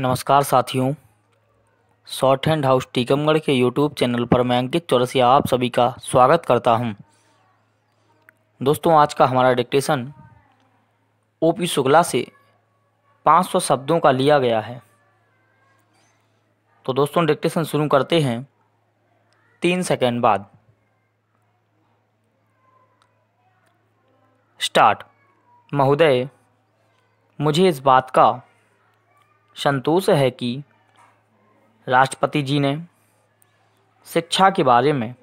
नमस्कार साथियों short hand house Tikamgarh के यूट्यूब चैनल पर मैं अंकित चौरसिया आप सभी का स्वागत करता हूं। दोस्तों आज का हमारा डिक्टेशन ओ पी शुक्ला से 500 शब्दों का लिया गया है तो दोस्तों डिक्टेशन शुरू करते हैं तीन सेकेंड बाद स्टार्ट महोदय मुझे इस बात का संतोष है कि राष्ट्रपति जी ने शिक्षा के बारे में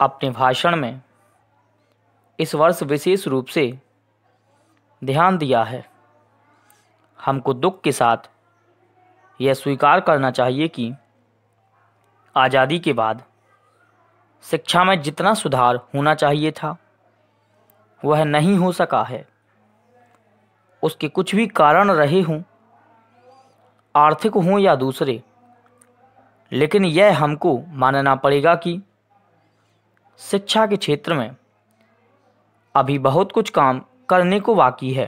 अपने भाषण में इस वर्ष विशेष रूप से ध्यान दिया है हमको दुख के साथ यह स्वीकार करना चाहिए कि आज़ादी के बाद शिक्षा में जितना सुधार होना चाहिए था वह नहीं हो सका है उसके कुछ भी कारण रहे हों आर्थिक हों या दूसरे लेकिन यह हमको मानना पड़ेगा कि शिक्षा के क्षेत्र में अभी बहुत कुछ काम करने को बाकी है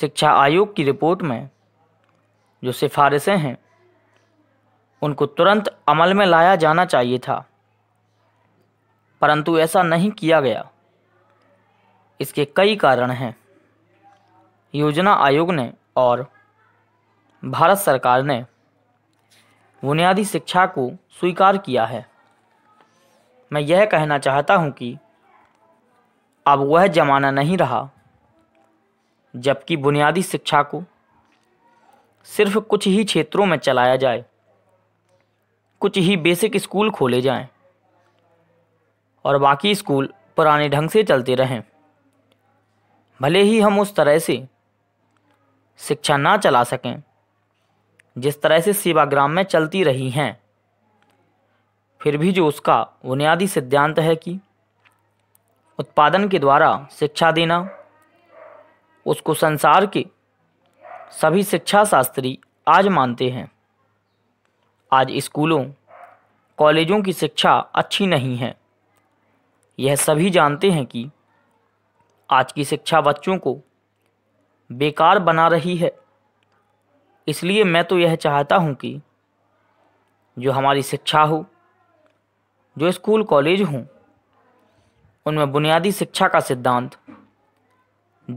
शिक्षा आयोग की रिपोर्ट में जो सिफारिशें हैं उनको तुरंत अमल में लाया जाना चाहिए था परंतु ऐसा नहीं किया गया इसके कई कारण हैं योजना आयोग ने और भारत सरकार ने बुनियादी शिक्षा को स्वीकार किया है मैं यह कहना चाहता हूँ कि अब वह ज़माना नहीं रहा जबकि बुनियादी शिक्षा को सिर्फ कुछ ही क्षेत्रों में चलाया जाए कुछ ही बेसिक स्कूल खोले जाएं और बाकी स्कूल पुराने ढंग से चलते रहें भले ही हम उस तरह से शिक्षा ना चला सकें जिस तरह से सेवाग्राम में चलती रही हैं फिर भी जो उसका बुनियादी सिद्धांत है कि उत्पादन के द्वारा शिक्षा देना उसको संसार के सभी शिक्षा शास्त्री आज मानते हैं आज स्कूलों कॉलेजों की शिक्षा अच्छी नहीं है यह सभी जानते हैं कि आज की शिक्षा बच्चों को बेकार बना रही है इसलिए मैं तो यह चाहता हूँ कि जो हमारी शिक्षा हो जो स्कूल कॉलेज हों उनमें बुनियादी शिक्षा का सिद्धांत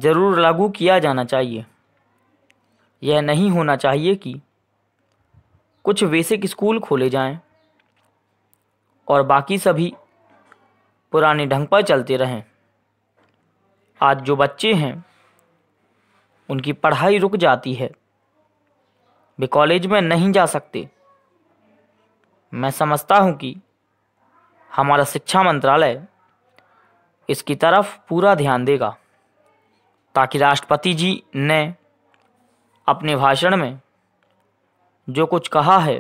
ज़रूर लागू किया जाना चाहिए यह नहीं होना चाहिए कि कुछ बेसिक स्कूल खोले जाएं और बाकी सभी पुराने ढंग पर चलते रहें आज जो बच्चे हैं उनकी पढ़ाई रुक जाती है वे कॉलेज में नहीं जा सकते मैं समझता हूँ कि हमारा शिक्षा मंत्रालय इसकी तरफ पूरा ध्यान देगा ताकि राष्ट्रपति जी ने अपने भाषण में जो कुछ कहा है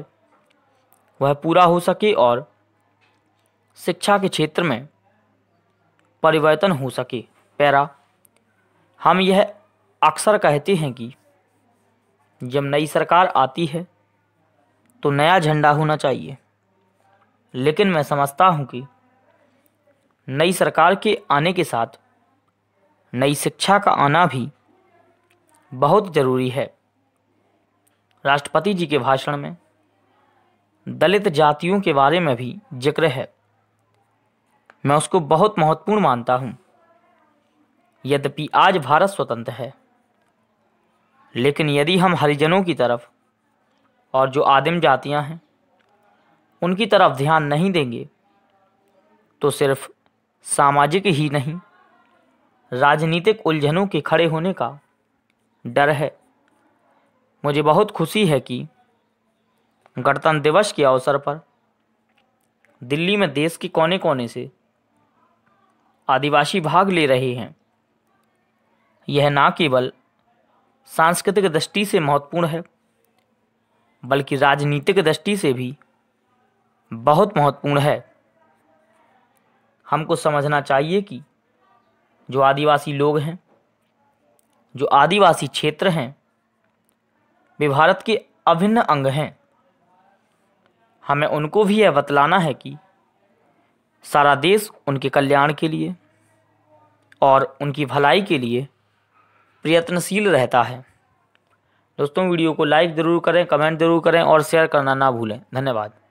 वह पूरा हो सके और शिक्षा के क्षेत्र में परिवर्तन हो सके पैरा हम यह अक्सर कहते हैं कि जब नई सरकार आती है तो नया झंडा होना चाहिए लेकिन मैं समझता हूँ कि नई सरकार के आने के साथ नई शिक्षा का आना भी बहुत ज़रूरी है राष्ट्रपति जी के भाषण में दलित जातियों के बारे में भी जिक्र है मैं उसको बहुत महत्वपूर्ण मानता हूँ यद्यपि आज भारत स्वतंत्र है लेकिन यदि हम हरिजनों की तरफ और जो आदिम जातियां हैं उनकी तरफ ध्यान नहीं देंगे तो सिर्फ सामाजिक ही नहीं राजनीतिक उलझनों के खड़े होने का डर है मुझे बहुत खुशी है कि गणतंत्र दिवस के अवसर पर दिल्ली में देश के कोने कोने से आदिवासी भाग ले रहे हैं यह ना केवल सांस्कृतिक दृष्टि से महत्वपूर्ण है बल्कि राजनीतिक दृष्टि से भी बहुत महत्वपूर्ण है हमको समझना चाहिए कि जो आदिवासी लोग हैं जो आदिवासी क्षेत्र हैं वे भारत के अभिन्न अंग हैं हमें उनको भी यह बतलाना है कि सारा देश उनके कल्याण के लिए और उनकी भलाई के लिए प्रयत्नशील रहता है दोस्तों वीडियो को लाइक ज़रूर करें कमेंट ज़रूर करें और शेयर करना ना भूलें धन्यवाद